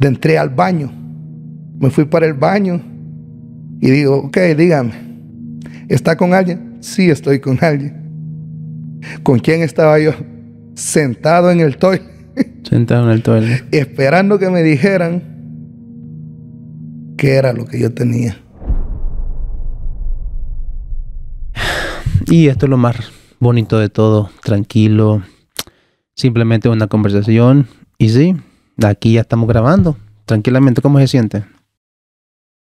entré al baño. Me fui para el baño y digo, ok, dígame, ¿está con alguien? Sí, estoy con alguien. ¿Con quién estaba yo? Sentado en el toile. Sentado en el toile. Esperando que me dijeran qué era lo que yo tenía. Y esto es lo más bonito de todo, tranquilo, simplemente una conversación. Y sí, Aquí ya estamos grabando. Tranquilamente, ¿cómo se siente?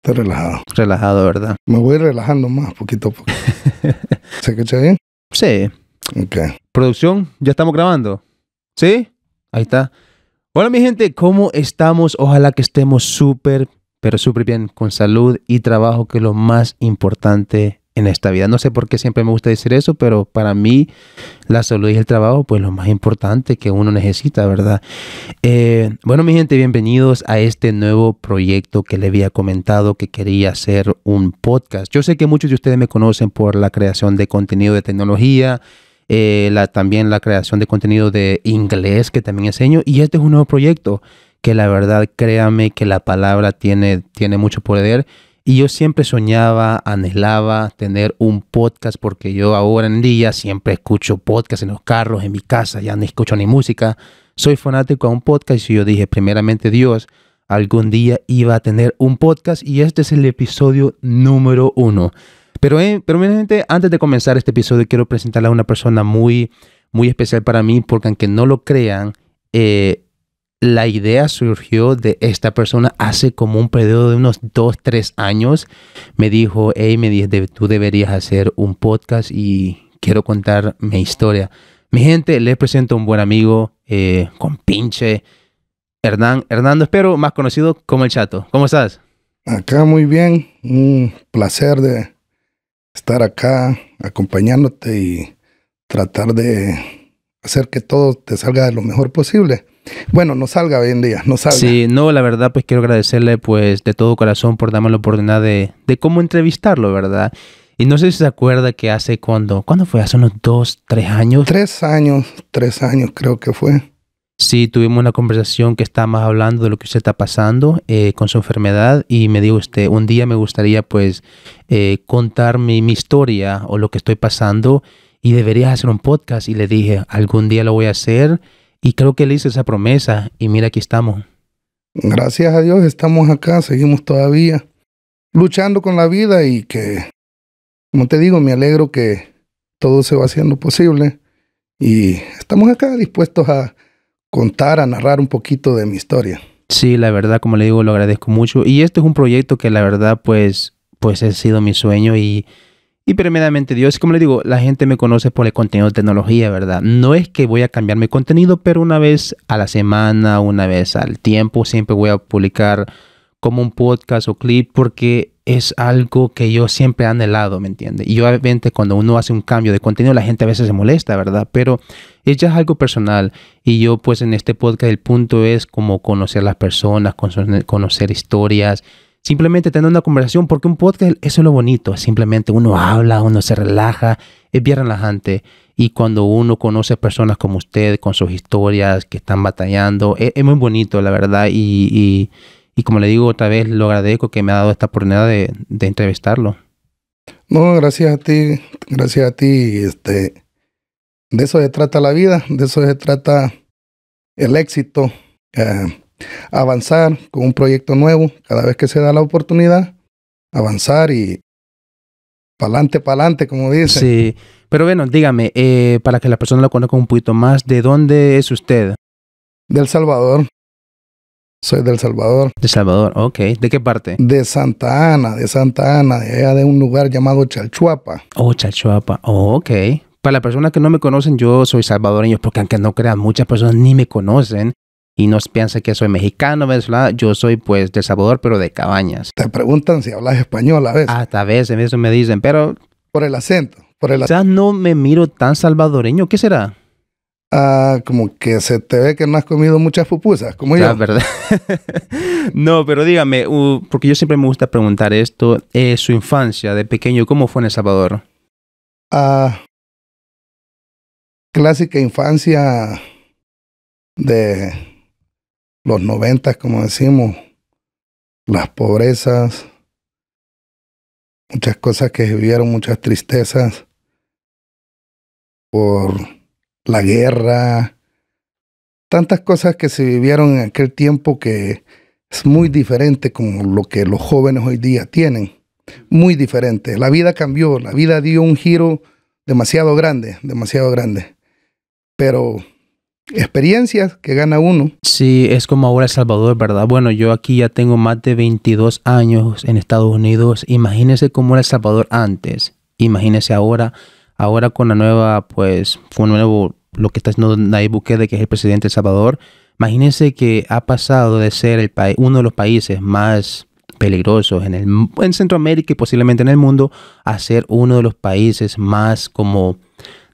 Está relajado. Relajado, ¿verdad? Me voy relajando más, poquito a poco. ¿Se escucha bien? Sí. Ok. Producción, ya estamos grabando. ¿Sí? Ahí está. Hola, mi gente, ¿cómo estamos? Ojalá que estemos súper, pero súper bien, con salud y trabajo, que es lo más importante en esta vida. No sé por qué siempre me gusta decir eso, pero para mí la salud y el trabajo, pues lo más importante que uno necesita, ¿verdad? Eh, bueno, mi gente, bienvenidos a este nuevo proyecto que le había comentado que quería hacer un podcast. Yo sé que muchos de ustedes me conocen por la creación de contenido de tecnología. Eh, la, también la creación de contenido de inglés que también enseño y este es un nuevo proyecto que la verdad créame que la palabra tiene, tiene mucho poder y yo siempre soñaba, anhelaba tener un podcast porque yo ahora en día siempre escucho podcast en los carros, en mi casa, ya no escucho ni música. Soy fanático a un podcast y yo dije, primeramente Dios, algún día iba a tener un podcast y este es el episodio número uno. Pero, eh, antes de comenzar este episodio quiero presentarle a una persona muy, muy especial para mí porque aunque no lo crean, eh, la idea surgió de esta persona hace como un periodo de unos 2, 3 años. Me dijo, hey, me dije, tú deberías hacer un podcast y quiero contar mi historia. Mi gente, les presento a un buen amigo, eh, con pinche Hernán, Hernando Espero, más conocido como El Chato. ¿Cómo estás? Acá muy bien, un placer de estar acá acompañándote y tratar de hacer que todo te salga de lo mejor posible. Bueno, no salga hoy en día, no salga. Sí, no, la verdad, pues quiero agradecerle pues de todo corazón por darme la oportunidad de, de cómo entrevistarlo, ¿verdad? Y no sé si se acuerda que hace cuando, ¿cuándo fue? Hace unos dos, tres años. Tres años, tres años creo que fue. Sí, tuvimos una conversación que está más hablando de lo que usted está pasando eh, con su enfermedad y me dijo usted, un día me gustaría pues eh, contar mi, mi historia o lo que estoy pasando y deberías hacer un podcast. Y le dije, algún día lo voy a hacer. Y creo que le hice esa promesa y mira, aquí estamos. Gracias a Dios estamos acá, seguimos todavía luchando con la vida y que, como te digo, me alegro que todo se va haciendo posible. Y estamos acá dispuestos a contar, a narrar un poquito de mi historia. Sí, la verdad, como le digo, lo agradezco mucho. Y este es un proyecto que la verdad, pues, pues ha sido mi sueño y y primeramente Dios, como le digo, la gente me conoce por el contenido de tecnología, ¿verdad? No es que voy a cambiar mi contenido, pero una vez a la semana, una vez al tiempo, siempre voy a publicar como un podcast o clip porque es algo que yo siempre he anhelado, ¿me entiende Y obviamente cuando uno hace un cambio de contenido, la gente a veces se molesta, ¿verdad? Pero es algo personal y yo pues en este podcast el punto es como conocer las personas, conocer historias, simplemente tener una conversación, porque un podcast, eso es lo bonito, simplemente uno habla, uno se relaja, es bien relajante. Y cuando uno conoce personas como usted, con sus historias que están batallando, e, es, muy bonito, la verdad. Y, como le digo otra vez, lo agradezco que me ha dado esta oportunidad de, entrevistarlo. No, gracias a ti, gracias a ti. Este, de eso se trata la vida, de eso se trata el éxito. Eh, avanzar con un proyecto nuevo, cada vez que se da la oportunidad, avanzar y pa'lante, pa'lante, como dicen. pero bueno, dígame, eh, para que la persona lo conozca un poquito más, ¿de dónde es usted? Del Salvador. Soy del Salvador. De Salvador, ok. ¿De qué parte? De Santa Ana, de Santa Ana, de un lugar llamado Chalchuapa. Oh, Chalchuapa, oh, ok. Para las personas que no me conocen, yo soy salvadoreño, porque aunque no crean, muchas personas ni me conocen y no piensa que soy mexicano, venezolano, yo soy pues de Salvador, pero de Cabañas. Te preguntan si hablas español a veces. Hasta a veces, eso me dicen, pero... Por el acento, por el no me miro tan salvadoreño, ¿qué será? Ah, como que se te ve que no has comido muchas pupusas, como yo. La verdad. no, pero dígame, porque yo siempre me gusta preguntar esto, eh, su infancia de pequeño, ¿cómo fue en El Salvador? Ah, clásica infancia de los noventas, como decimos, las pobrezas, muchas cosas que se vivieron, muchas tristezas por la guerra, tantas cosas que se vivieron en aquel tiempo que es muy diferente como lo que los jóvenes hoy día tienen, muy diferente. La vida cambió, la vida dio un giro demasiado grande, demasiado grande. Pero experiencias que gana uno. Sí, es como ahora El Salvador, ¿verdad? Bueno, yo aquí ya tengo más de 22 años en Estados Unidos. Imagínense cómo era El Salvador antes. Imagínese ahora, ahora con la nueva, pues, fue nuevo, lo que está haciendo Nayib Bukele, que es el presidente de El Salvador. Imagínense que ha pasado de ser uno de los países más peligrosos en, el, en Centroamérica y posiblemente en el mundo a ser uno de los países más como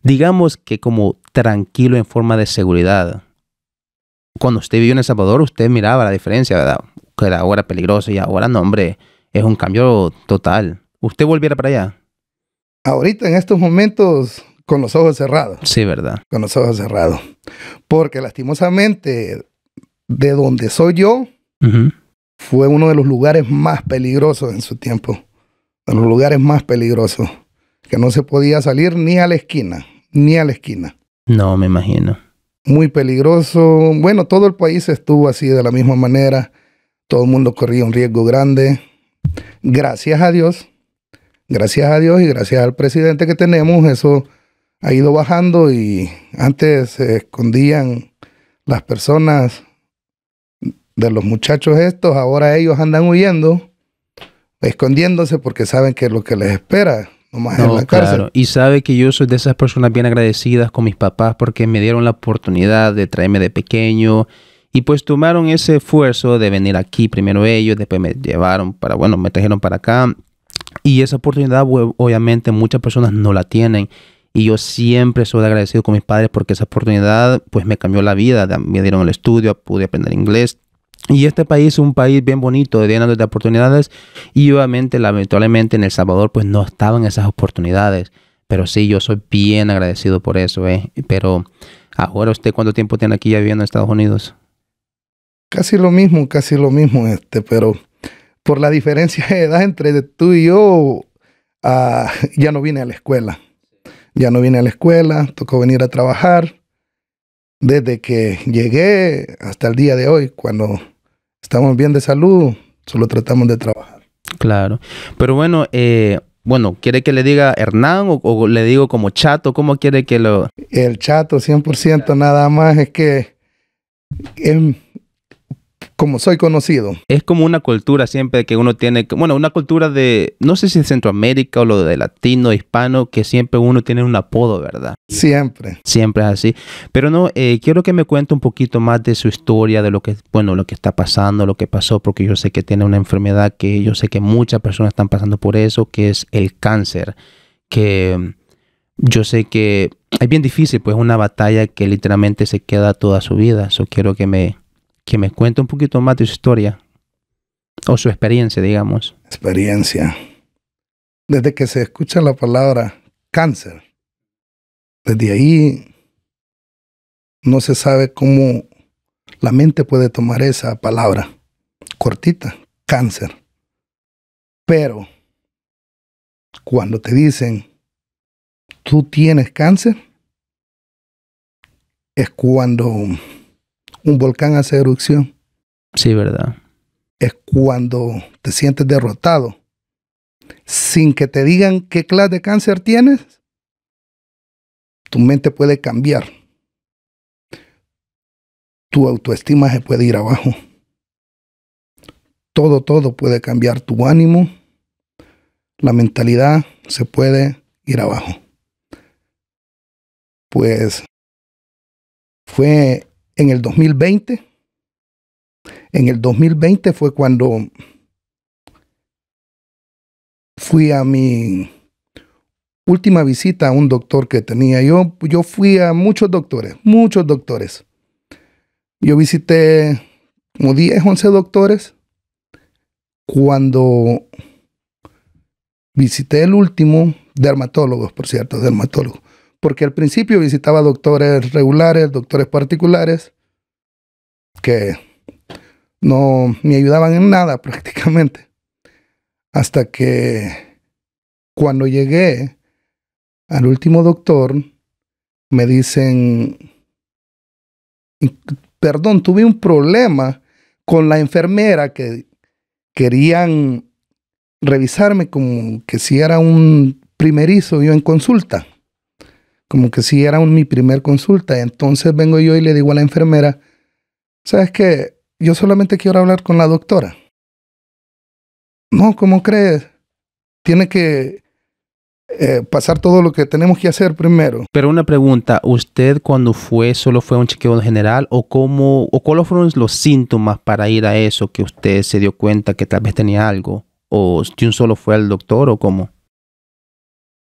digamos que como tranquilo en forma de seguridad. Cuando usted vivió en El Salvador, usted miraba la diferencia, ¿verdad? Que era ahora peligroso y ahora no, hombre, es un cambio total. ¿Usted volviera para allá? Ahorita, en estos momentos, con los ojos cerrados. Sí, ¿verdad? Con los ojos cerrados. Porque lastimosamente, de donde soy yo, fue uno de los lugares más peligrosos en su tiempo. De los lugares más peligrosos que no se podía salir ni a la esquina, ni a la esquina. No, me imagino. Muy peligroso. Bueno, todo el país estuvo así de la misma manera. Todo el mundo corría un riesgo grande. Gracias a Dios, gracias a Dios y gracias al presidente que tenemos, eso ha ido bajando y antes se escondían las personas de los muchachos estos, ahora ellos andan huyendo, escondiéndose porque saben que es lo que les espera no, claro. Y sabe que yo soy de esas personas bien agradecidas con mis papás porque me dieron la oportunidad de traerme de pequeño. Y pues tomaron ese esfuerzo de venir aquí primero ellos, después me llevaron para, bueno, me trajeron para acá. Y esa oportunidad, obviamente, muchas personas no la tienen. Y yo siempre soy agradecido con mis padres porque esa oportunidad, pues me cambió la vida. Me dieron el estudio, pude aprender inglés, y este país es un país bien bonito, lleno de oportunidades. Y obviamente, lamentablemente, en El Salvador, pues no estaban esas oportunidades. Pero sí, yo soy bien agradecido por eso, ¿eh? Pero ahora usted, ¿cuánto tiempo tiene aquí ya viviendo en Estados Unidos? Casi lo mismo, casi lo mismo, este, pero por la diferencia de edad entre tú y yo, ah, ya no vine a la escuela. Ya no vine a la escuela, tocó venir a trabajar desde que llegué hasta el día de hoy, cuando estamos bien de salud, solo tratamos de trabajar. Claro. Pero bueno, eh, bueno, ¿quiere que le diga Hernán o, le digo como chato? ¿Cómo quiere que lo...? El chato, 100%, nada más es que como soy conocido. Es como una cultura siempre que uno tiene, bueno, una cultura de, no sé si Centroamérica o lo de latino, hispano, que siempre uno tiene un apodo, ¿verdad? Siempre. Siempre es así. Pero no, eh, quiero que me cuente un poquito más de su historia, de lo que, bueno, lo que está pasando, lo que pasó, porque yo sé que tiene una enfermedad que yo sé que muchas personas están pasando por eso, que es el cáncer, que mm, yo sé que es bien difícil, pues es una batalla que literalmente se queda toda su vida. Eso quiero que me que me cuente un poquito más de su historia o su experiencia, digamos. Experiencia. Desde que se escucha la palabra cáncer, desde ahí no se sabe cómo la mente puede tomar esa palabra cortita, cáncer. Pero cuando te dicen, tú tienes cáncer, es cuando un volcán hace erupción. Sí, verdad. Es cuando te sientes derrotado. Sin que te digan qué clase de cáncer tienes, tu mente puede cambiar. Tu autoestima se puede ir abajo. Todo, todo puede cambiar. Tu ánimo, la mentalidad se puede ir abajo. Pues fue en el 2020, en el 2020 fue cuando fui a mi última visita a un doctor que tenía. Yo, yo fui a muchos doctores, muchos doctores. Yo visité como 10, 11 doctores. Cuando visité el último, dermatólogos, por cierto, dermatólogo porque al principio visitaba doctores regulares, doctores particulares, que no me ayudaban en nada prácticamente. Hasta que cuando llegué al último doctor, me dicen, perdón, tuve un problema con la enfermera que querían revisarme como que si era un primerizo yo en consulta como que sí era mi primer consulta. Entonces vengo yo y le digo a la enfermera, ¿sabes qué? Yo solamente quiero hablar con la doctora. No, ¿cómo crees? Tiene que eh, pasar todo lo que tenemos que hacer primero. Pero una pregunta, ¿usted cuando fue solo fue a un chequeo general o cómo o cuáles fueron los síntomas para ir a eso que usted se dio cuenta que tal vez tenía algo? ¿O si un solo fue al doctor o cómo?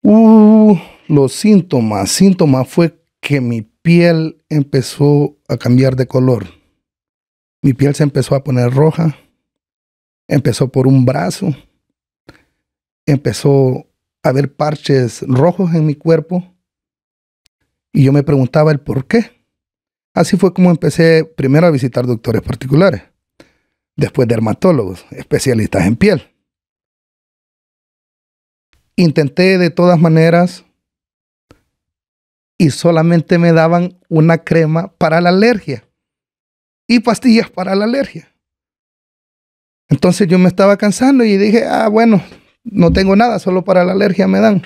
Uh, los síntomas, síntomas fue que mi piel empezó a cambiar de color. Mi piel se empezó a poner roja, empezó por un brazo, empezó a haber parches rojos en mi cuerpo y yo me preguntaba el por qué. Así fue como empecé primero a visitar doctores particulares, después dermatólogos, especialistas en piel. Intenté de todas maneras y solamente me daban una crema para la alergia y pastillas para la alergia. Entonces yo me estaba cansando y dije, ah, bueno, no tengo nada, solo para la alergia me dan.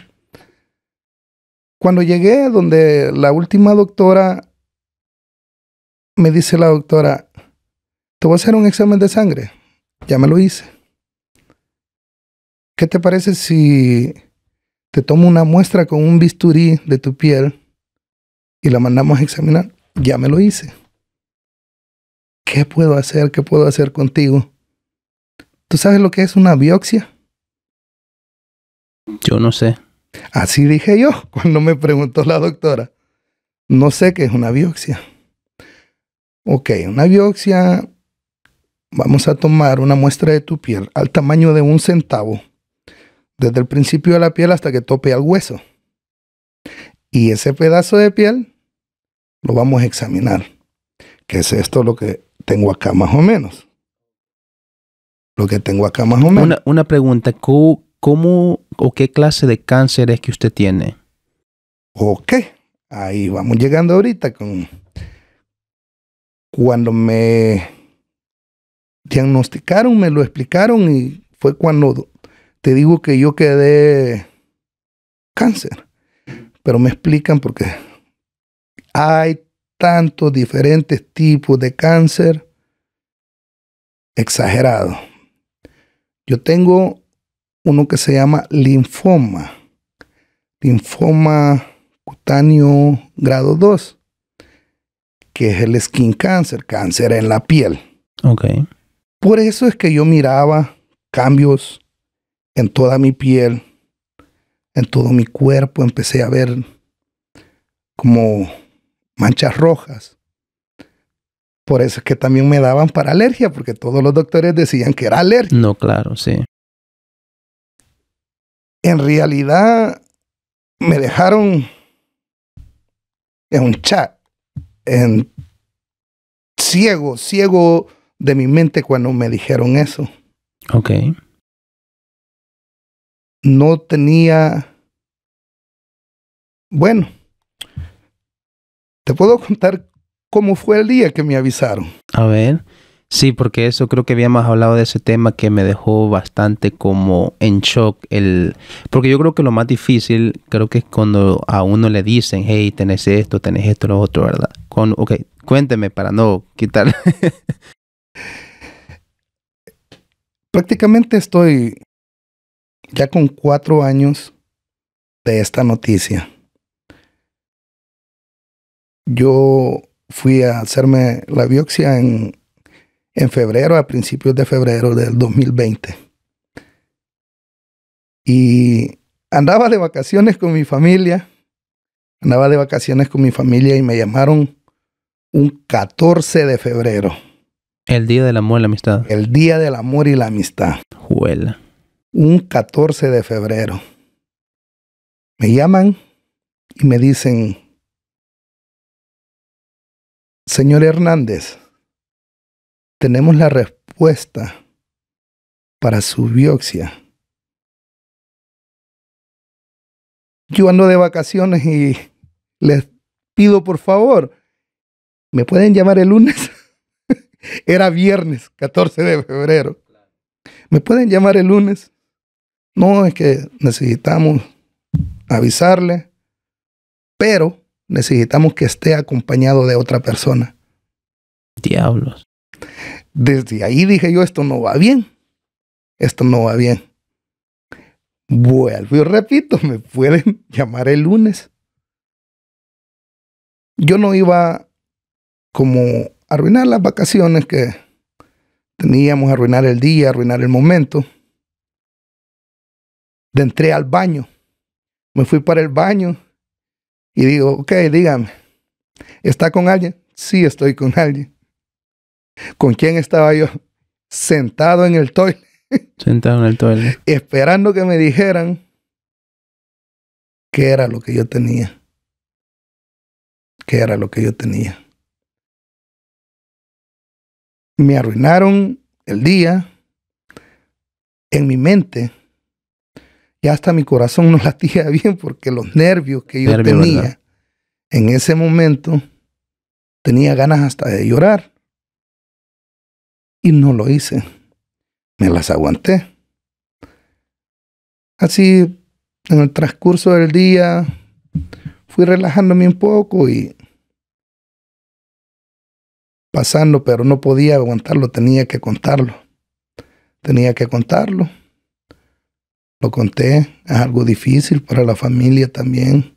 Cuando llegué donde la última doctora, me dice la doctora, te voy a hacer un examen de sangre. Ya me lo hice. ¿Qué te parece si te tomo una muestra con un bisturí de tu piel y la mandamos a examinar. Ya me lo hice. ¿Qué puedo hacer? ¿Qué puedo hacer contigo? ¿Tú sabes lo que es una biopsia? Yo no sé. Así dije yo cuando me preguntó la doctora. No sé qué es una biopsia. Ok, una biopsia, vamos a tomar una muestra de tu piel al tamaño de un centavo, desde el principio de la piel hasta que tope al hueso. Y ese pedazo de piel lo vamos a examinar. qué es esto lo que tengo acá más o menos? Lo que tengo acá más o menos. Una, una pregunta, ¿cómo, o qué clase de cáncer es que usted tiene? Ok, ahí vamos llegando ahorita con... Cuando me diagnosticaron, me lo explicaron y fue cuando te digo que yo quedé cáncer. Pero me explican porque hay tantos diferentes tipos de cáncer exagerado. Yo tengo uno que se llama linfoma, linfoma cutáneo grado 2, que es el skin cancer, cáncer en la piel. Ok. Por eso es que yo miraba cambios en toda mi piel, en todo mi cuerpo, empecé a ver como manchas rojas. Por eso es que también me daban para alergia, porque todos los doctores decían que era alergia. No, claro, sí. En realidad, me dejaron en un chat, en ciego, ciego de mi mente cuando me dijeron eso. Ok. No tenía. Bueno, te puedo contar cómo fue el día que me avisaron. A ver. Sí, porque eso creo que habíamos hablado de ese tema que me dejó bastante como en shock. El, porque yo creo que lo más difícil, creo que es cuando a uno le dicen, hey, tenés esto, tenés esto, lo otro, ¿verdad? Con, ok, cuénteme para no quitar. Prácticamente estoy ya con cuatro años de esta noticia. Yo fui a hacerme la biopsia en, febrero, a principios de febrero del 2020. Y andaba de vacaciones con mi familia, andaba de vacaciones con mi familia y me llamaron un 14 de febrero. El Día del Amor y la Amistad. El Día del Amor y la Amistad. Juela. Un 14 de febrero. Me llaman y me dicen, Señor Hernández, tenemos la respuesta para su biopsia. Yo ando de vacaciones y les pido por favor, ¿me pueden llamar el lunes? Era viernes 14 de febrero. ¿Me pueden llamar el lunes? No, es que necesitamos avisarle, pero necesitamos que esté acompañado de otra persona. Diablos. Desde ahí dije yo, esto no va bien. Esto no va bien. Vuelvo y repito, me pueden llamar el lunes. Yo no iba como a arruinar las vacaciones que teníamos, arruinar el día, arruinar el momento. De entré al baño. Me fui para el baño y digo, ok, dígame, ¿está con alguien? Sí, estoy con alguien. ¿Con quién estaba yo? Sentado en el toile. Sentado en el toile. Esperando que me dijeran qué era lo que yo tenía. Qué era lo que yo tenía. Me arruinaron el día. En mi mente y hasta mi corazón no latía bien porque los nervios que yo tenía en ese momento tenía ganas hasta de llorar. Y no lo hice. Me las aguanté. Así, en el transcurso del día, fui relajándome un poco y pasando, pero no podía aguantarlo, tenía que contarlo. Tenía que contarlo conté, es algo difícil para la familia también,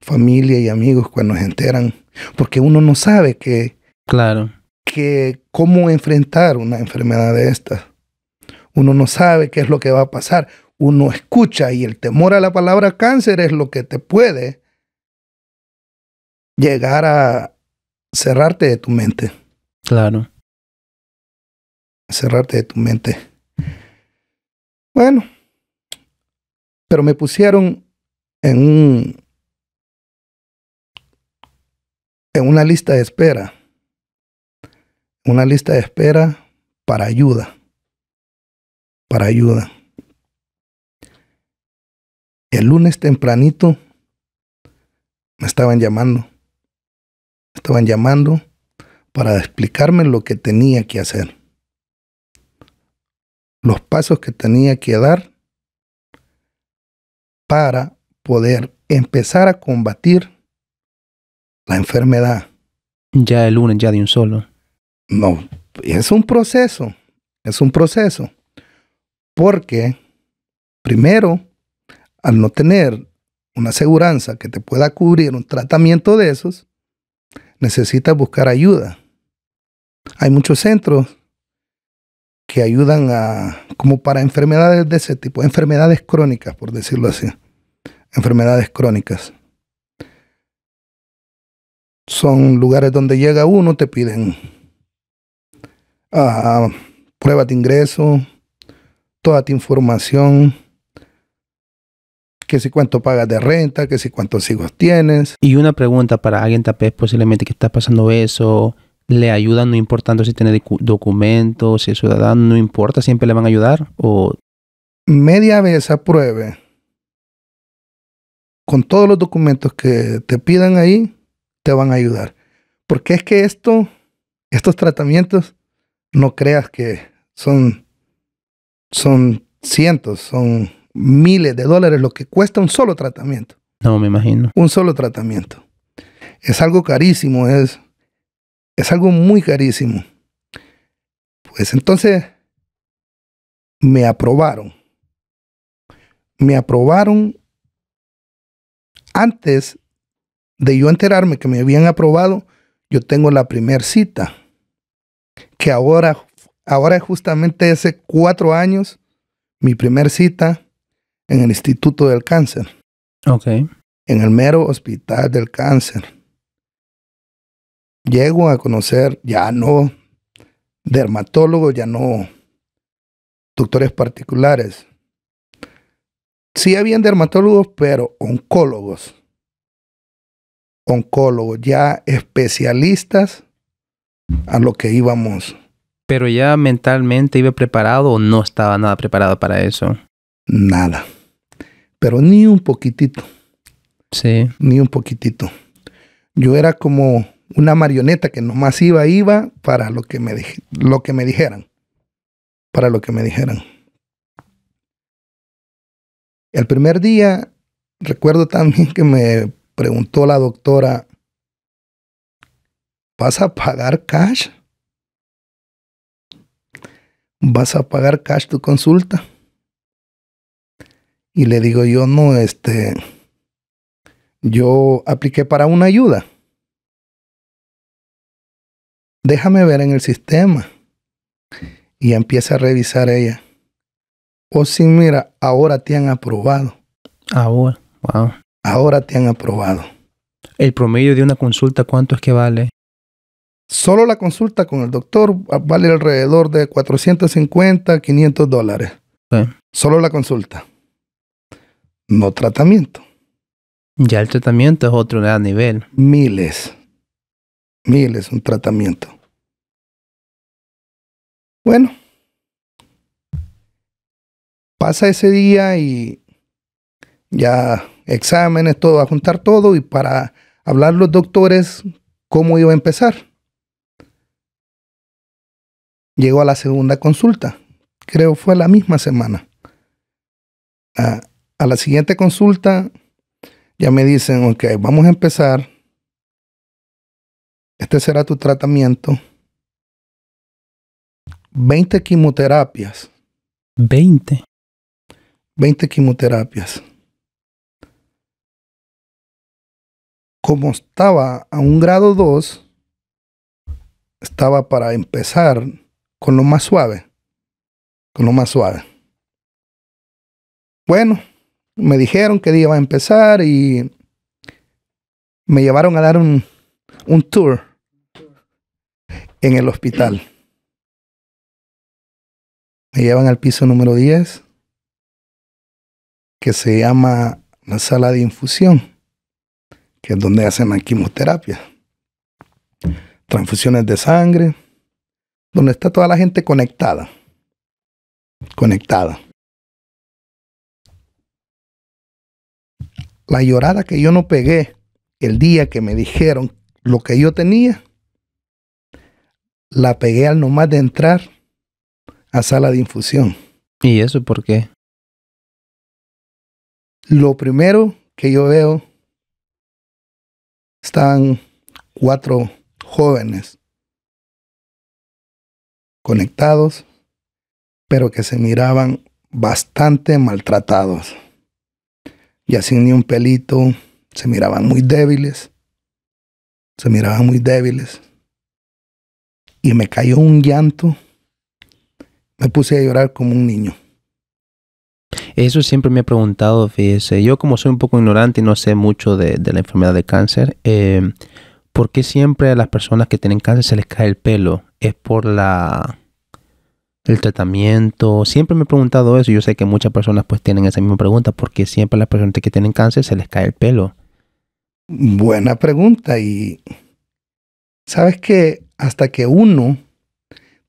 familia y amigos cuando se enteran, porque uno no sabe que, claro. que cómo enfrentar una enfermedad de estas. Uno no sabe qué es lo que va a pasar. Uno escucha y el temor a la palabra cáncer es lo que te puede llegar a cerrarte de tu mente. Claro. Cerrarte de tu mente. Bueno, pero me pusieron en, en una lista de espera. Una lista de espera para ayuda. Para ayuda. El lunes tempranito me estaban llamando. estaban llamando para explicarme lo que tenía que hacer. Los pasos que tenía que dar para poder empezar a combatir la enfermedad. Ya el lunes, ya de un solo. No, es un proceso, es un proceso. Porque primero, al no tener una aseguranza que te pueda cubrir un tratamiento de esos, necesitas buscar ayuda. Hay muchos centros que ayudan a, como para enfermedades de ese tipo, enfermedades crónicas, por decirlo así, enfermedades crónicas. Son lugares donde llega uno, te piden pruebas ah, prueba de ingreso, toda tu información, que si cuánto pagas de renta, que si cuántos hijos tienes. Y una pregunta para alguien tal posiblemente que está pasando eso, le ayudan no importando si tiene documentos, si es ciudadano, no importa, siempre le van a ayudar o... Media vez apruebe con todos los documentos que te pidan ahí, te van a ayudar. Porque es que esto, estos tratamientos, no creas que son, son cientos, son miles de dólares lo que cuesta un solo tratamiento. No, me imagino. Un solo tratamiento. Es algo carísimo, es es algo muy carísimo. Pues entonces me aprobaron. Me aprobaron antes de yo enterarme que me habían aprobado, yo tengo la primera cita, que ahora, ahora justamente hace cuatro años, mi primera cita en el Instituto del Cáncer. Ok. En el mero Hospital del Cáncer llego a conocer ya no dermatólogos, ya no doctores particulares. Sí habían dermatólogos, pero oncólogos. Oncólogos, ya especialistas a lo que íbamos. Pero ya mentalmente iba preparado o no estaba nada preparado para eso. Nada. Pero ni un poquitito. Sí. Ni un poquitito. Yo era como una marioneta que nomás iba, iba para lo que me, lo que me dijeran. Para lo que me dijeran. El primer día, recuerdo también que me preguntó la doctora, ¿vas a pagar cash? ¿Vas a pagar cash tu consulta? Y le digo yo, no, este, yo apliqué para una ayuda déjame ver en el sistema. Y empieza a revisar ella. O si mira, ahora te han aprobado. Ahora, wow. Ahora te han aprobado. ¿El promedio de una consulta cuánto es que vale? Solo la consulta con el doctor vale alrededor de 450, 500 dólares. Solo la consulta. No tratamiento. Ya el tratamiento es otro nivel. Miles miles un tratamiento. Bueno, pasa ese día y ya exámenes, todo, a juntar todo y para hablar los doctores cómo iba a empezar. Llego a la segunda consulta, creo fue la misma semana. A, a la siguiente consulta ya me dicen, ok, vamos a empezar este será tu tratamiento. 20 quimioterapias. 20. 20 quimioterapias. Como estaba a un grado 2, estaba para empezar con lo más suave. Con lo más suave. Bueno, me dijeron que día iba a empezar y me llevaron a dar un, un tour en el hospital. Me llevan al piso número 10, que se llama la sala de infusión, que es donde hacen la quimioterapia, transfusiones de sangre, donde está toda la gente conectada, conectada. La llorada que yo no pegué el día que me dijeron lo que yo tenía, la pegué al nomás de entrar a sala de infusión. ¿Y eso por qué? Lo primero que yo veo, están cuatro jóvenes conectados, pero que se miraban bastante maltratados. Ya sin ni un pelito, se miraban muy débiles se miraban muy débiles. Y me cayó un llanto. Me puse a llorar como un niño. Eso siempre me he preguntado, fíjese, yo como soy un poco ignorante y no sé mucho de, la enfermedad de cáncer, eh, ¿por qué siempre a las personas que tienen cáncer se les cae el pelo? ¿Es por la el tratamiento? Siempre me he preguntado eso, yo sé que muchas personas pues tienen esa misma pregunta, ¿por qué siempre a las personas que tienen cáncer se les cae el pelo? Buena pregunta. Y sabes que hasta que uno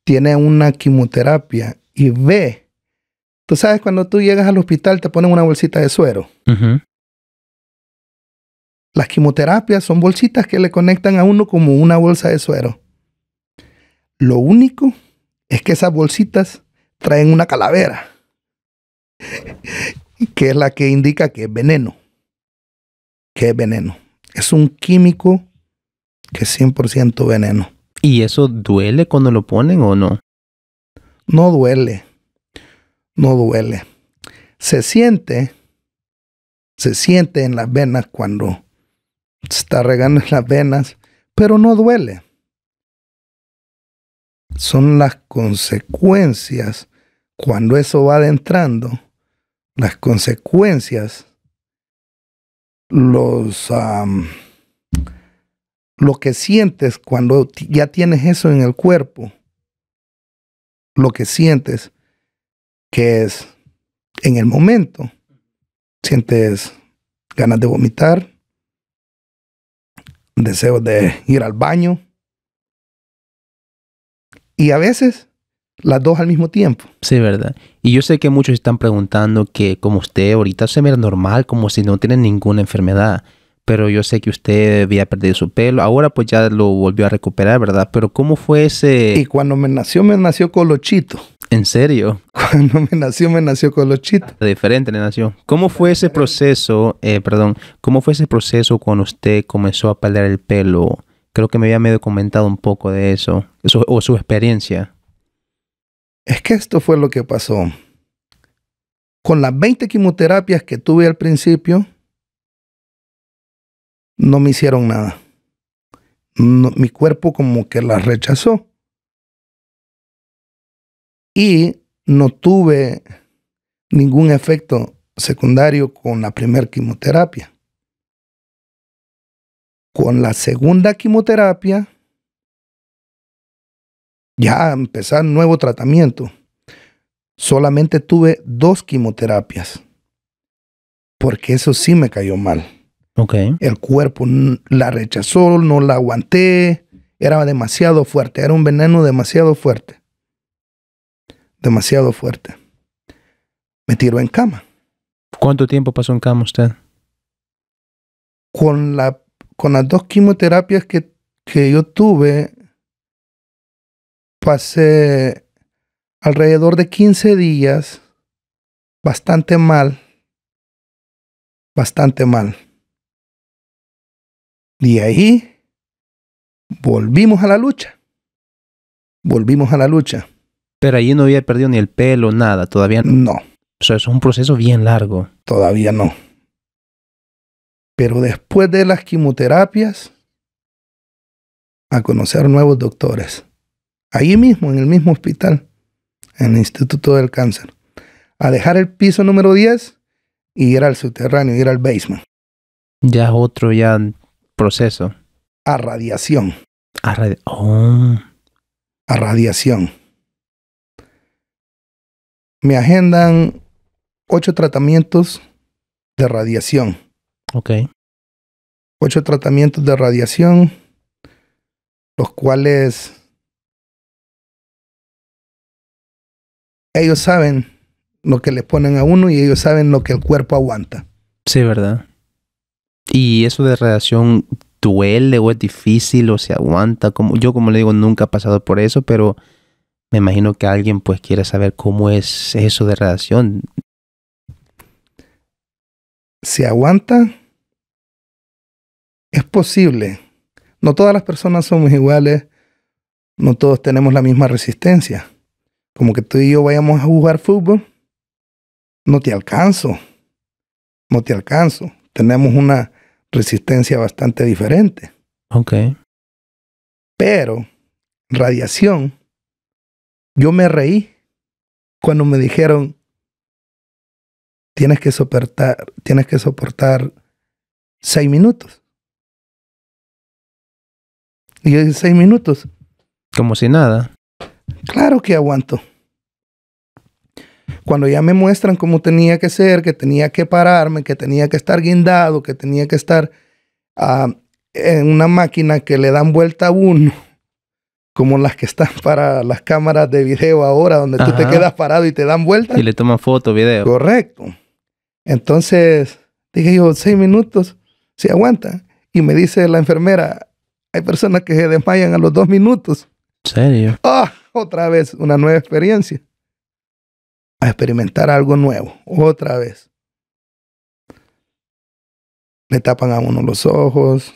tiene una quimioterapia y ve, tú sabes, cuando tú llegas al hospital te ponen una bolsita de suero. Las quimioterapias son bolsitas que le conectan a uno como una bolsa de suero. Lo único es que esas bolsitas traen una calavera, que es la que indica que es veneno, que es veneno. Es un químico que es 100% veneno. ¿Y eso duele cuando lo ponen o no? No duele. No duele. Se siente, se siente en las venas cuando se está regando en las venas, pero no duele. Son las consecuencias cuando eso va adentrando, las consecuencias los lo que sientes cuando ya tienes eso en el cuerpo, lo que sientes, que es en el momento, sientes ganas de vomitar, deseos de ir al baño, y a veces las dos al mismo tiempo. Sí, verdad. Y yo sé que muchos están preguntando que como usted ahorita se mira normal, como si no tiene ninguna enfermedad, pero yo sé que usted había perdido su pelo, ahora pues ya lo volvió a recuperar, ¿verdad? Pero ¿cómo fue ese...? Y cuando me nació, me nació colochito. ¿En serio? Cuando me nació, me nació colochito. Diferente me nació. ¿Cómo fue ese proceso, eh, perdón, cómo fue ese proceso cuando usted comenzó a perder el pelo? Creo que me había medio comentado un poco de eso, eso o su experiencia. Es que esto fue lo que pasó. Con las 20 quimioterapias que tuve al principio, no me hicieron nada. mi cuerpo como que las rechazó. Y no tuve ningún efecto secundario con la primera quimioterapia. Con la segunda quimioterapia, ya empezar nuevo tratamiento. Solamente tuve dos quimioterapias, porque eso sí me cayó mal. Okay. El cuerpo la rechazó, no la aguanté, era demasiado fuerte, era un veneno demasiado fuerte. Demasiado fuerte. Me tiró en cama. ¿Cuánto tiempo pasó en cama usted? Con, la, con las dos quimioterapias que yo tuve, pasé alrededor de 15 días bastante mal, bastante mal. Y ahí volvimos a la lucha. Volvimos a la lucha. Pero allí no había perdido ni el pelo, nada, todavía no. No. O sea, es un proceso bien largo. Todavía no. Pero después de las quimioterapias, a conocer nuevos doctores. Ahí mismo, en el mismo hospital, en el Instituto del Cáncer, a dejar el piso número 10 y ir al subterráneo, ir al basement. Ya otro ya proceso. A radiación. A, oh. a radiación. Me agendan ocho tratamientos de radiación. Ok. Ocho tratamientos de radiación, los cuales ellos saben lo que le ponen a uno y ellos saben lo que el cuerpo aguanta. Sí, ¿verdad? Y eso de radiación duele o es difícil o se aguanta. Como, yo, como le digo, nunca he pasado por eso, pero me imagino que alguien pues quiere saber cómo es eso de radiación. ¿Se aguanta? Es posible. No todas las personas somos iguales, no todos tenemos la misma resistencia como que tú y yo vayamos a jugar fútbol, no te alcanzo, no te alcanzo. Tenemos una resistencia bastante diferente. Ok. Pero, radiación, yo me reí cuando me dijeron, tienes que soportar, tienes que soportar seis minutos. Y yo dije, seis minutos. Como si nada. Claro que aguanto. Cuando ya me muestran cómo tenía que ser, que tenía que pararme, que tenía que estar guindado, que tenía que estar ah, en una máquina que le dan vuelta a uno, como las que están para las cámaras de video ahora, donde tú te quedas parado y te dan vuelta. Y le toman foto, video. Correcto. Entonces dije yo, seis minutos, si aguanta. Y me dice la enfermera, hay personas que se desmayan a los dos minutos. ¿En serio? ¡Ah! otra vez una nueva experiencia, a experimentar algo nuevo, otra vez. Le tapan a uno los ojos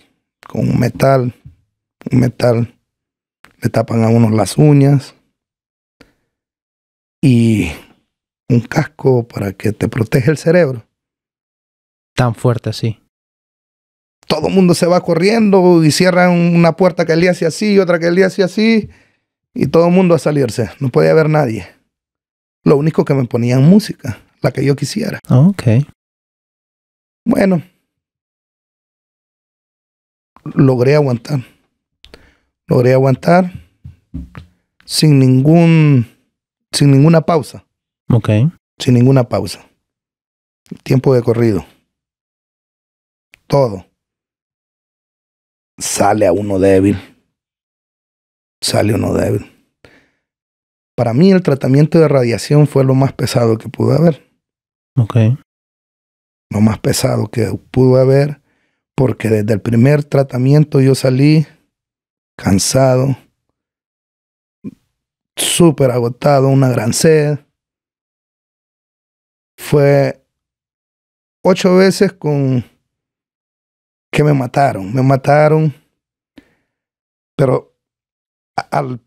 con un metal, un metal. Le tapan a uno las uñas y un casco para que te proteja el cerebro. Tan fuerte así. Todo el mundo se va corriendo y cierran una puerta que día hace así, Y otra que día hace así y todo el mundo a salirse. No podía haber nadie. Lo único que me ponían música, la que yo quisiera. ok. Bueno, logré aguantar. Logré aguantar sin ningún sin ninguna pausa. Ok. Sin ninguna pausa. Tiempo de corrido. Todo. Sale a uno débil sale o no débil. Para mí el tratamiento de radiación fue lo más pesado que pudo haber. Ok. Lo más pesado que pudo haber, porque desde el primer tratamiento yo salí cansado, súper agotado, una gran sed. Fue ocho veces con que me mataron, me mataron, pero al,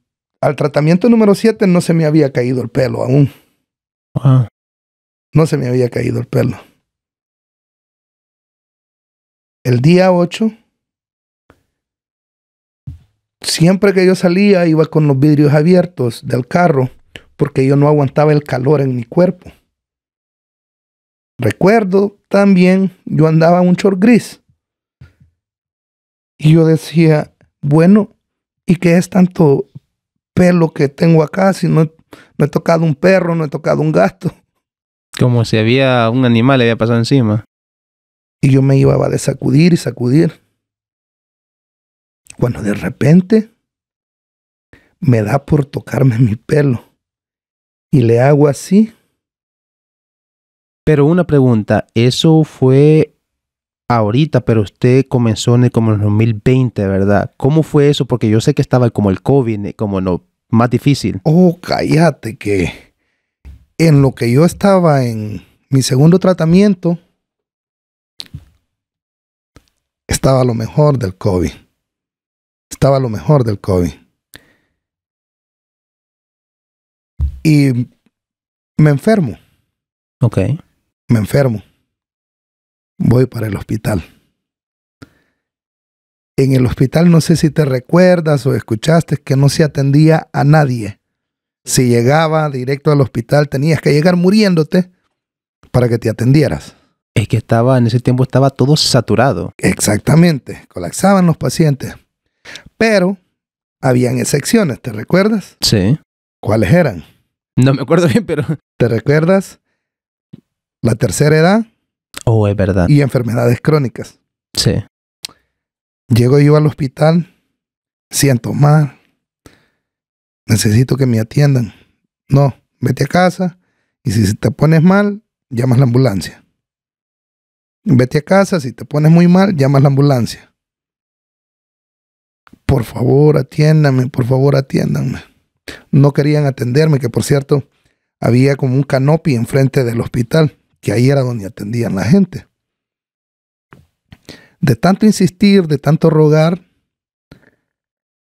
tratamiento número 7 no se me había caído el pelo aún. Ah. No se me había caído el pelo. El día 8, siempre que yo salía iba con los vidrios abiertos del carro porque yo no aguantaba el calor en mi cuerpo. Recuerdo también, yo andaba un short gris. Y yo decía, bueno, y que es tanto pelo que tengo acá, si no, me he tocado un perro, no he tocado un gato. Como si había un animal le había pasado encima. Y yo me iba a sacudir y sacudir. Cuando de repente me da por tocarme mi pelo. Y le hago así. Pero una pregunta, ¿eso fue ahorita, pero usted comenzó en como en el 2020, ¿verdad? ¿Cómo fue eso? Porque yo sé que estaba como el COVID, eh, como lo más difícil. Oh, cállate que en lo que yo estaba en mi segundo tratamiento, estaba lo mejor del COVID. Estaba lo mejor del COVID. Y me enfermo. Ok. Me enfermo voy para el hospital. En el hospital no sé si te recuerdas o escuchaste que no se atendía a nadie. Si llegaba directo al hospital tenías que llegar muriéndote para que te atendieras. Es que estaba en ese tiempo estaba todo saturado. Exactamente, colapsaban los pacientes. Pero habían excepciones, ¿te recuerdas? Sí. ¿Cuáles eran? No me acuerdo bien, pero ¿te recuerdas? La tercera edad, Oh, es verdad. Y enfermedades crónicas. Sí. Llego yo al hospital, siento mal, necesito que me atiendan. No, vete a casa y si te pones mal, llamas la ambulancia. Vete a casa, si te pones muy mal, llamas la ambulancia. Por favor, atiéndame, por favor, atiéndame. No querían atenderme, que por cierto, había como un canopy enfrente del hospital que ahí era donde atendían la gente. De tanto insistir, de tanto rogar,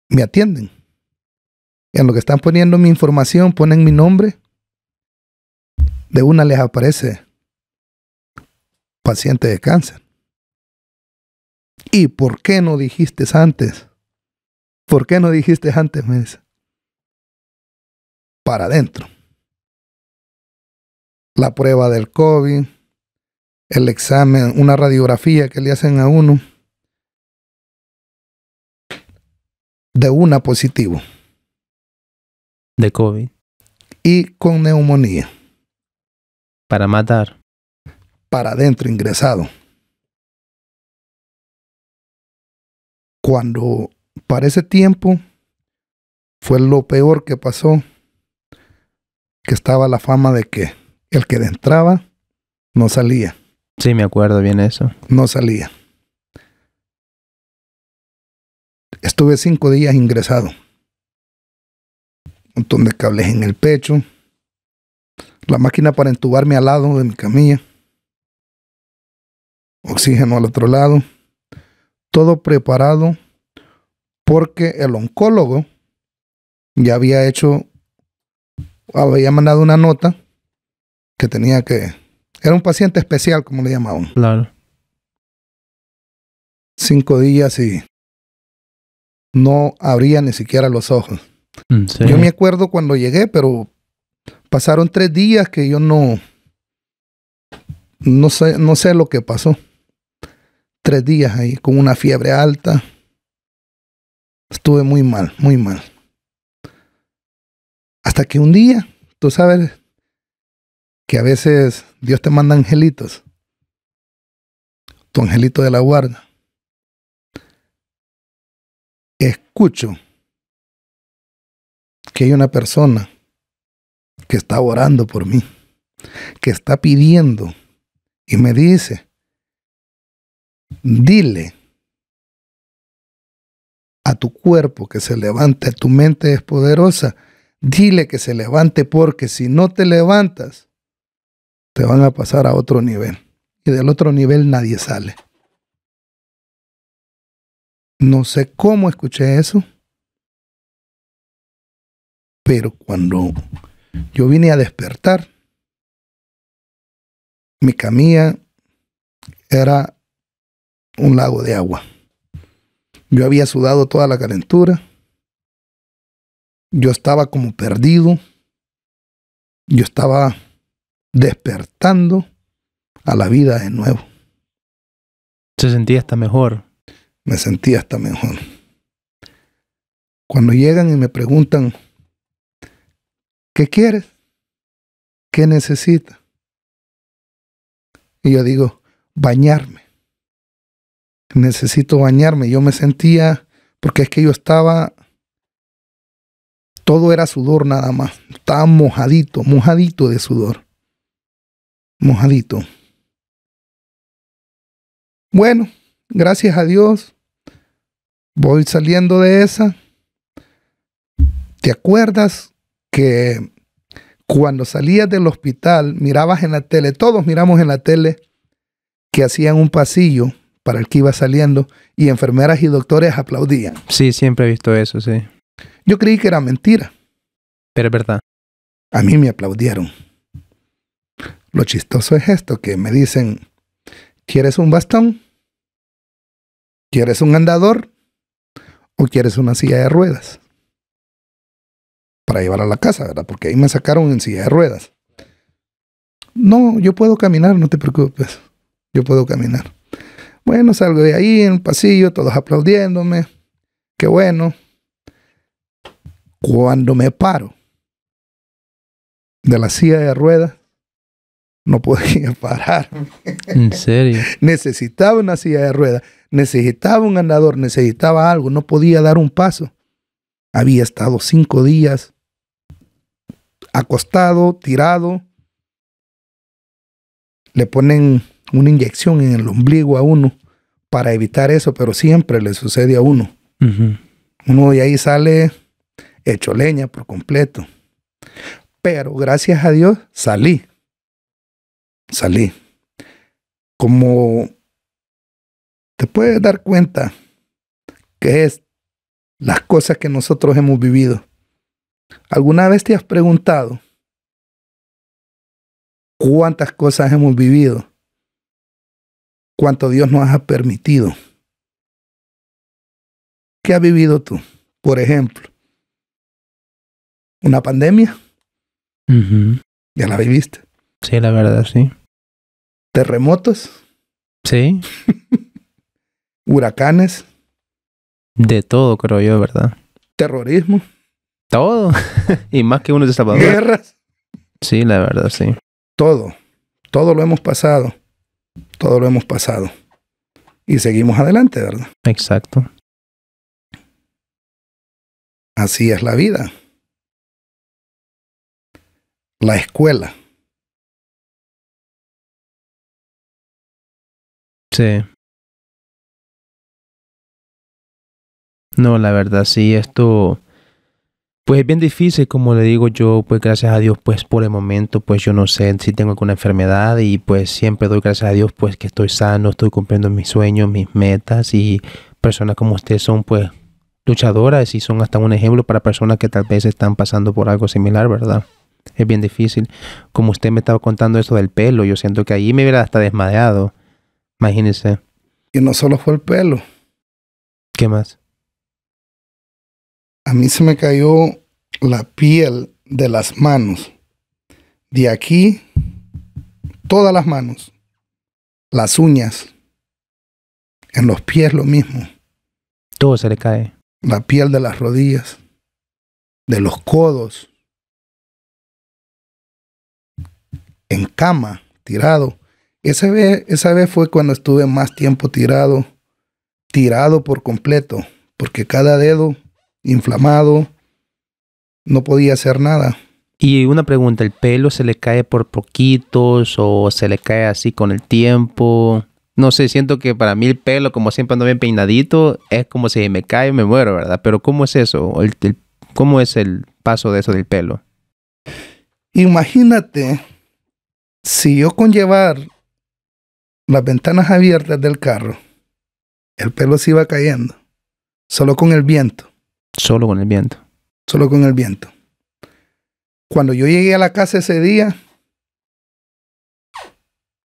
me atienden. En lo que están poniendo mi información, ponen mi nombre. De una les aparece paciente de cáncer. ¿Y por qué no dijiste antes? ¿Por qué no dijiste antes? Me dice. Para adentro la prueba del COVID, el examen, una radiografía que le hacen a uno de una positivo. De COVID. Y con neumonía. Para matar. Para adentro, ingresado. Cuando, para ese tiempo, fue lo peor que pasó, que estaba la fama de que el que entraba no salía. Sí, me acuerdo bien eso. No salía. Estuve cinco días ingresado. Un montón de cables en el pecho. La máquina para entubarme al lado de mi camilla. Oxígeno al otro lado. Todo preparado porque el oncólogo ya había hecho, había mandado una nota que tenía que... Era un paciente especial, como le llamaban. Claro. Cinco días y no abría ni siquiera los ojos. Yo me acuerdo cuando llegué, pero pasaron tres días que yo no... No sé, no sé lo que pasó. Tres días ahí con una fiebre alta. Estuve muy mal, muy mal. Hasta que un día, tú sabes, que a veces Dios te manda angelitos, tu angelito de la guarda. Escucho que hay una persona que está orando por mí, que está pidiendo y me dice, dile a tu cuerpo que se levante, tu mente es poderosa, dile que se levante porque si no te levantas, te van a pasar a otro nivel. Y del otro nivel nadie sale. No sé cómo escuché eso, pero cuando yo vine a despertar, mi camilla era un lago de agua. Yo había sudado toda la calentura. Yo estaba como perdido. Yo estaba despertando a la vida de nuevo. Se sentía hasta mejor. Me sentía hasta mejor. Cuando llegan y me preguntan, ¿qué quieres? ¿Qué necesitas? Y yo digo, bañarme. Necesito bañarme. Yo me sentía, porque es que yo estaba, todo era sudor nada más. Estaba mojadito, mojadito de sudor mojadito. Bueno, gracias a Dios, voy saliendo de esa. ¿Te acuerdas que cuando salías del hospital mirabas en la tele, todos miramos en la tele que hacían un pasillo para el que iba saliendo y enfermeras y doctores aplaudían? Sí, siempre he visto eso, sí. Yo creí que era mentira. Pero es verdad. A mí me aplaudieron. Lo chistoso es esto, que me dicen, ¿quieres un bastón? ¿Quieres un andador? ¿O quieres una silla de ruedas? Para llevar a la casa, ¿verdad? Porque ahí me sacaron en silla de ruedas. No, yo puedo caminar, no te preocupes. Yo puedo caminar. Bueno, salgo de ahí en el pasillo, todos aplaudiéndome. Qué bueno. Cuando me paro de la silla de ruedas, no podía parar ¿En serio? necesitaba una silla de ruedas, necesitaba un andador, necesitaba algo, no podía dar un paso. Había estado cinco días acostado, tirado. Le ponen una inyección en el ombligo a uno para evitar eso, pero siempre le sucede a uno. Uno de ahí sale hecho leña por completo. Pero gracias a Dios salí salí. Como te puedes dar cuenta que es las cosas que nosotros hemos vivido. ¿Alguna vez te has preguntado cuántas cosas hemos vivido? ¿Cuánto Dios nos ha permitido? ¿Qué has vivido tú? Por ejemplo, una pandemia. Ya la viviste. Sí, la verdad, sí. Terremotos. Sí. Huracanes. De todo, creo yo, ¿verdad? Terrorismo. Todo. y más que uno de Salvador. Guerras. Sí, la verdad, sí. Todo. Todo lo hemos pasado. Todo lo hemos pasado. Y seguimos adelante, ¿verdad? Exacto. Así es la vida. La escuela Sí. No, la verdad, sí, esto, pues es bien difícil, como le digo yo, pues gracias a Dios, pues por el momento, pues yo no sé si tengo alguna enfermedad y pues siempre doy gracias a Dios, pues que estoy sano, estoy cumpliendo mis sueños, mis metas y personas como usted son, pues luchadoras y son hasta un ejemplo para personas que tal vez están pasando por algo similar, ¿verdad? Es bien difícil. Como usted me estaba contando eso del pelo, yo siento que ahí me hubiera hasta desmadeado Imagínese. Y no solo fue el pelo. ¿Qué más? A mí se me cayó la piel de las manos. De aquí, todas las manos. Las uñas. En los pies lo mismo. Todo se le cae. La piel de las rodillas. De los codos. En cama, tirado. Esa vez, esa vez fue cuando estuve más tiempo tirado, tirado por completo, porque cada dedo inflamado, no podía hacer nada. Y una pregunta, ¿el pelo se le cae por poquitos o se le cae así con el tiempo? No sé, siento que para mí el pelo, como siempre ando bien peinadito, es como si me cae y me muero, ¿verdad? Pero ¿cómo es eso? ¿El, cómo es el paso de eso del pelo? Imagínate, si yo conllevar las ventanas abiertas del carro, el pelo se iba cayendo. Solo con el viento. Solo con el viento. Solo con el viento. Cuando yo llegué a la casa ese día,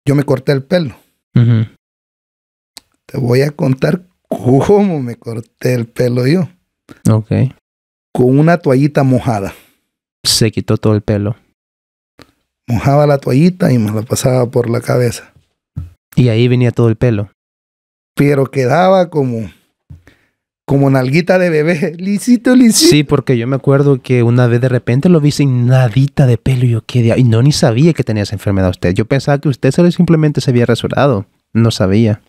yo me corté el pelo. Te voy a contar cómo me corté el pelo yo. Ok. Con una toallita mojada. Se quitó todo el pelo. Mojaba la toallita y me la pasaba por la cabeza. Y ahí venía todo el pelo. Pero quedaba como, como nalguita de bebé, lisito, lisito. Sí, porque yo me acuerdo que una vez de repente lo vi sin nadita de pelo y yo quedé, y no ni sabía que tenía esa enfermedad usted. Yo pensaba que usted simplemente se había resuelto. No sabía.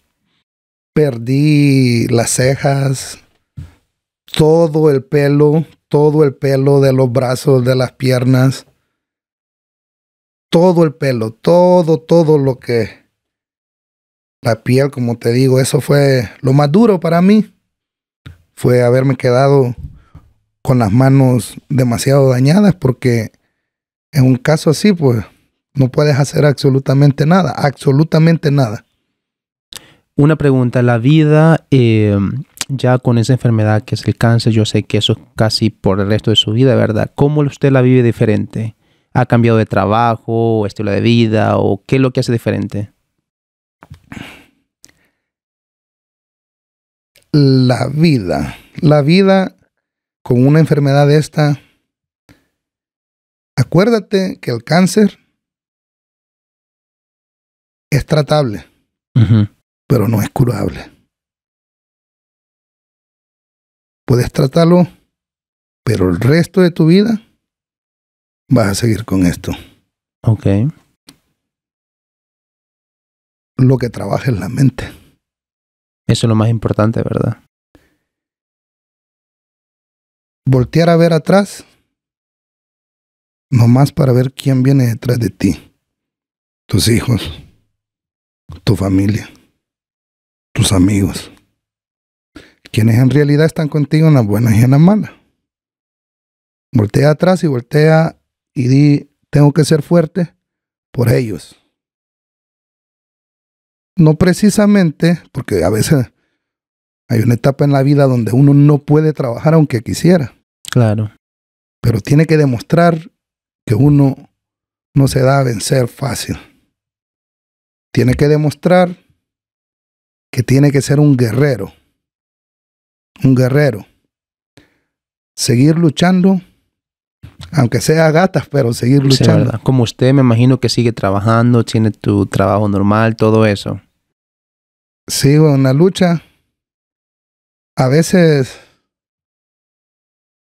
Perdí las cejas, todo el pelo, todo el pelo de los brazos, de las piernas, todo el pelo, todo, todo lo que la piel, como te digo, eso fue lo más duro para mí. Fue haberme quedado con las manos demasiado dañadas porque en un caso así, pues no puedes hacer absolutamente nada, absolutamente nada. Una pregunta, la vida em, ya con esa enfermedad que es el cáncer, yo sé que eso es casi por el resto de su vida, ¿verdad? ¿Cómo usted la vive diferente? ¿Ha cambiado de trabajo, estilo de vida o qué es lo que hace diferente? la vida. La vida con una enfermedad de esta. Acuérdate que el cáncer es tratable, pero no es curable. Puedes tratarlo, pero el resto de tu vida vas a seguir con esto. Ok. Lo que trabaja en la mente. Eso es lo más importante, ¿verdad? Voltear a ver atrás, nomás para ver quién viene detrás de ti. Tus hijos, tu familia, tus amigos. Quienes en realidad están contigo en las buenas y en las malas. Voltea atrás y voltea y di, tengo que ser fuerte por ellos no precisamente, porque a veces hay una etapa en la vida donde uno no puede trabajar aunque quisiera. Claro. Pero tiene que demostrar que uno no se da a vencer fácil. Tiene que demostrar que tiene que ser un guerrero. Un guerrero. Seguir luchando, aunque sea gatas, pero seguir luchando. Como usted, me imagino que sigue trabajando, tiene tu trabajo normal, todo eso. Sigo en una lucha. A veces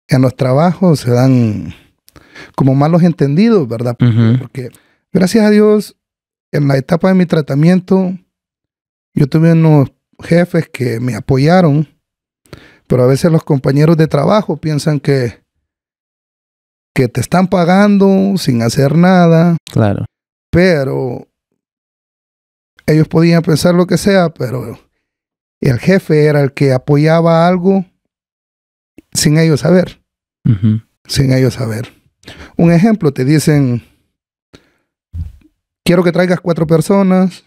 en los trabajos se dan como malos entendidos, ¿verdad? Porque gracias a Dios, en la etapa de mi tratamiento, yo tuve unos jefes que me apoyaron, pero a veces los compañeros de trabajo piensan que, que te están pagando sin hacer nada. Claro. Pero ellos podían pensar lo que sea, pero el jefe era el que apoyaba algo sin ellos saber. Sin ellos saber. Un ejemplo, te dicen, quiero que traigas cuatro personas,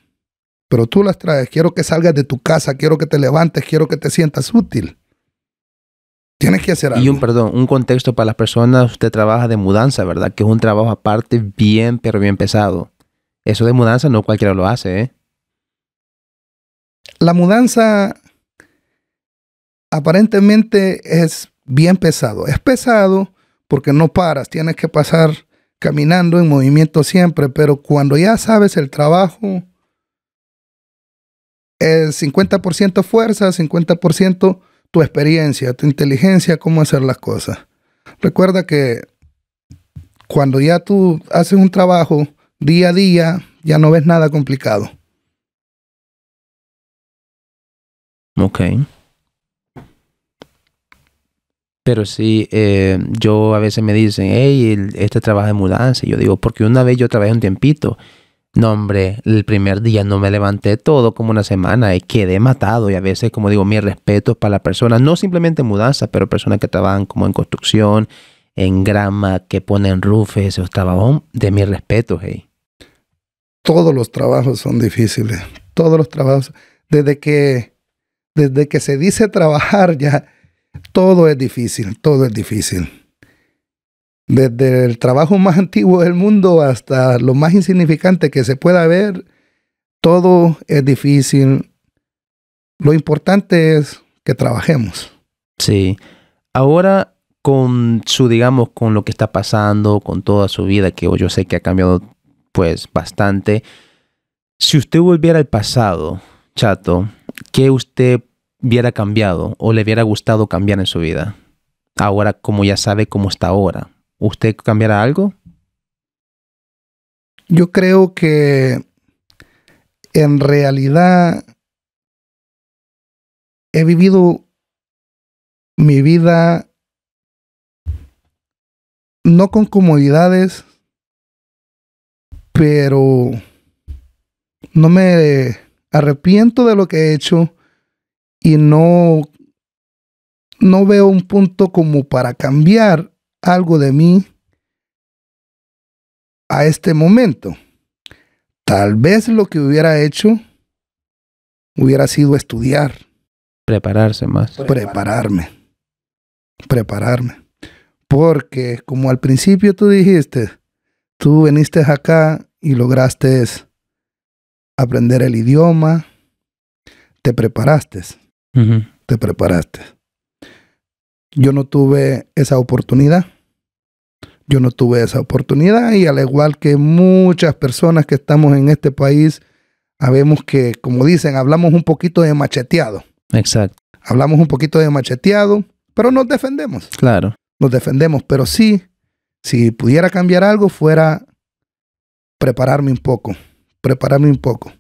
pero tú las traes, quiero que salgas de tu casa, quiero que te levantes, quiero que te sientas útil. Tienes que hacer algo. Y un perdón, un contexto para las personas, usted trabaja de mudanza, ¿verdad? Que es un trabajo aparte bien, pero bien pesado. Eso de mudanza no cualquiera lo hace, ¿eh? la mudanza aparentemente es bien pesado. Es pesado porque no paras, tienes que pasar caminando en movimiento siempre, pero cuando ya sabes el trabajo, es 50% fuerza, 50% tu experiencia, tu inteligencia, cómo hacer las cosas. Recuerda que cuando ya tú haces un trabajo día a día, ya no ves nada complicado. Ok. Pero sí, eh, yo a veces me dicen, hey, este trabajo de mudanza. Y yo digo, porque una vez yo trabajé un tiempito. No, hombre, el primer día no me levanté todo como una semana y quedé matado. Y a veces, como digo, mis respetos para la persona, no simplemente mudanza, pero personas que trabajan como en construcción, en grama, que ponen rufes, esos trabajos, de mis respetos, hey. Todos los trabajos son difíciles. Todos los trabajos. Desde que desde que se dice trabajar ya, todo es difícil, todo es difícil. Desde el trabajo más antiguo del mundo hasta lo más insignificante que se pueda ver, todo es difícil. Lo importante es que trabajemos. Sí. Ahora con su, digamos, con lo que está pasando, con toda su vida, que yo sé que ha cambiado pues bastante. Si usted volviera al pasado, chato, ¿qué usted hubiera cambiado o le hubiera gustado cambiar en su vida? Ahora, como ya sabe cómo está ahora, ¿usted cambiará algo? Yo creo que en realidad he vivido mi vida no con comodidades, pero no me arrepiento de lo que he hecho y no, no veo un punto como para cambiar algo de mí a este momento. Tal vez lo que hubiera hecho hubiera sido estudiar. Prepararse más. Prepararme. Prepararme. Porque como al principio tú dijiste, tú viniste acá y lograste aprender el idioma, te preparaste. Te preparaste. Yo no tuve esa oportunidad. Yo no tuve esa oportunidad y al igual que muchas personas que estamos en este país, sabemos que, como dicen, hablamos un poquito de macheteado. Exacto. Hablamos un poquito de macheteado, pero nos defendemos. Claro. Nos defendemos, pero sí, si pudiera cambiar algo, fuera prepararme un poco Prepararme un poco.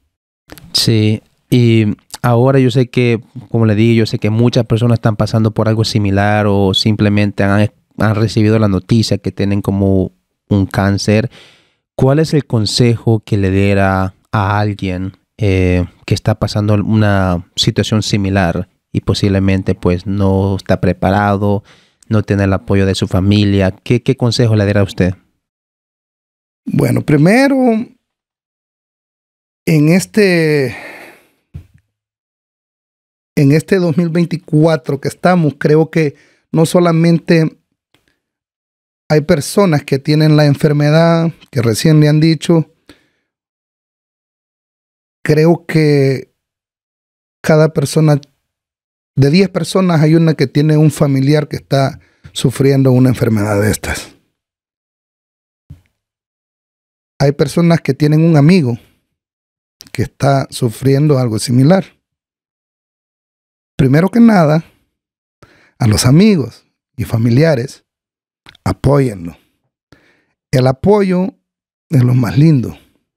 Sí, y ahora yo sé que, como le dije, yo sé que muchas personas están pasando por algo similar o simplemente han, recibido la noticia que tienen como un cáncer. ¿Cuál es el consejo que le diera a alguien eh, que está pasando una situación similar y posiblemente pues no está preparado, no tiene el apoyo de su familia? ¿Qué, qué consejo le diera a usted? Bueno, primero en este, en este 2024 que estamos, creo que no solamente hay personas que tienen la enfermedad, que recién le han dicho, creo que cada persona, de 10 personas hay una que tiene un familiar que está sufriendo una enfermedad de estas. Hay personas que tienen un amigo que está sufriendo algo similar? Primero que nada, a los amigos y familiares, apóyenlo. El apoyo es lo más lindo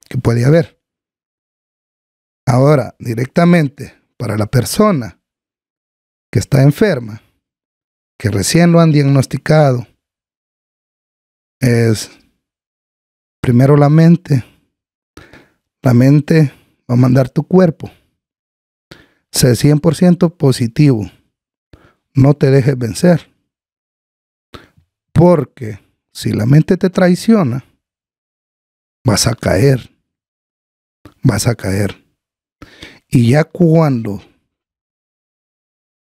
que puede haber. Ahora, directamente para la persona que está enferma, que recién lo han diagnosticado, es primero la mente. La mente va a mandar tu cuerpo. Sé 100% positivo. No te dejes vencer. Porque si la mente te traiciona, vas a caer. Vas a caer. Y ya cuando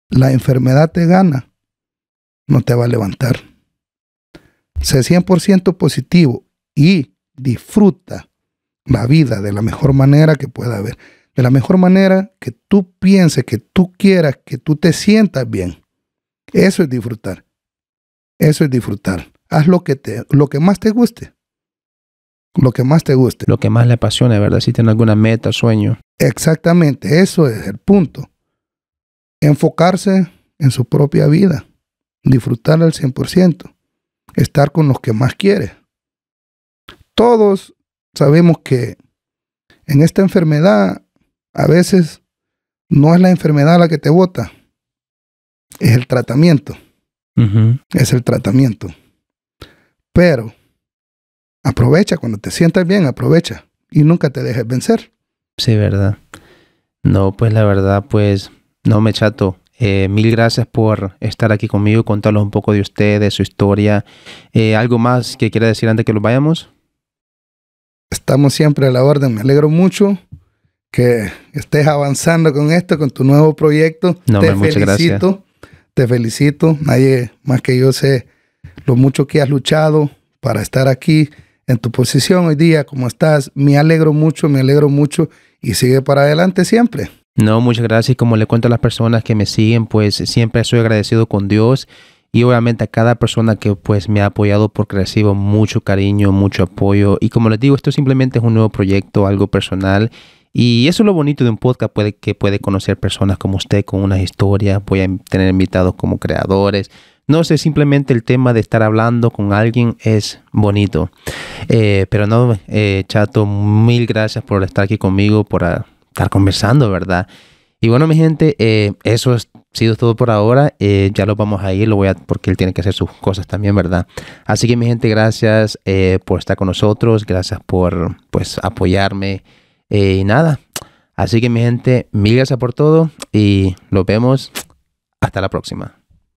la enfermedad te gana, no te va a levantar. Sé 100% positivo y disfruta la vida de la mejor manera que pueda haber. De la mejor manera que tú pienses, que tú quieras, que tú te sientas bien. Eso es disfrutar. Eso es disfrutar. Haz lo que, te, lo que más te guste. Lo que más te guste. Lo que más le apasione, ¿verdad? Si tiene alguna meta, sueño. Exactamente, eso es el punto. Enfocarse en su propia vida. Disfrutar al 100%. Estar con los que más quieres. Todos sabemos que en esta enfermedad a veces no es la enfermedad la que te vota, es el tratamiento. Es el tratamiento. Pero aprovecha cuando te sientas bien, aprovecha y nunca te dejes vencer. Sí, verdad. No, pues la verdad, pues no me chato. Eh, mil gracias por estar aquí conmigo, contarnos un poco de usted, de su historia. Eh, ¿Algo más que quiera decir antes que los vayamos? Estamos siempre a la orden. Me alegro mucho que estés avanzando con esto, con tu nuevo proyecto. No, te felicito. Te felicito. Nadie más que yo sé lo mucho que has luchado para estar aquí en tu posición hoy día, como estás. Me alegro mucho, me alegro mucho y sigue para adelante siempre. No, muchas gracias. Como le cuento a las personas que me siguen, pues siempre soy agradecido con Dios y obviamente a cada persona que pues me ha apoyado porque recibo mucho cariño, mucho apoyo y como les digo, esto simplemente es un nuevo proyecto, algo personal y eso es lo bonito de un podcast, puede, que puede conocer personas como usted con una historia. voy a tener invitados como creadores. No sé, simplemente el tema de estar hablando con alguien es bonito. Eh, pero no, eh, chato, mil gracias por estar aquí conmigo, por ah, estar conversando, ¿verdad? Y bueno, mi gente, eh, eso ha sido todo por ahora. Eh, ya lo vamos a ir, lo voy a, porque él tiene que hacer sus cosas también, ¿verdad? Así que mi gente, gracias eh, por estar con nosotros, gracias por pues apoyarme y nada. Así que mi gente, mil gracias por todo y nos vemos hasta la próxima.